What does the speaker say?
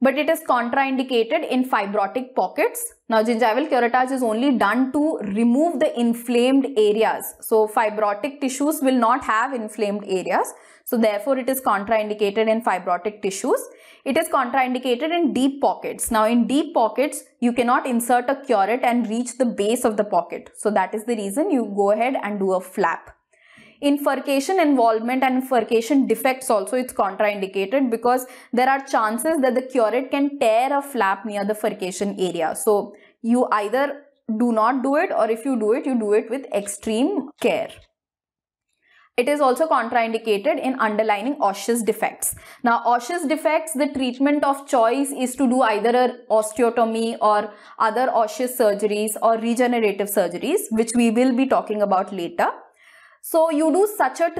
but it is contraindicated in fibrotic pockets. Now gingival curettage is only done to remove the inflamed areas. So fibrotic tissues will not have inflamed areas. So therefore it is contraindicated in fibrotic tissues. It is contraindicated in deep pockets. Now in deep pockets, you cannot insert a curette and reach the base of the pocket. So that is the reason you go ahead and do a flap. Infercation involvement and infercation defects also it's contraindicated because there are chances that the curate can tear a flap near the furcation area. So you either do not do it or if you do it, you do it with extreme care. It is also contraindicated in underlining osseous defects. Now, osseous defects, the treatment of choice is to do either an osteotomy or other osseous surgeries or regenerative surgeries, which we will be talking about later. So you do such a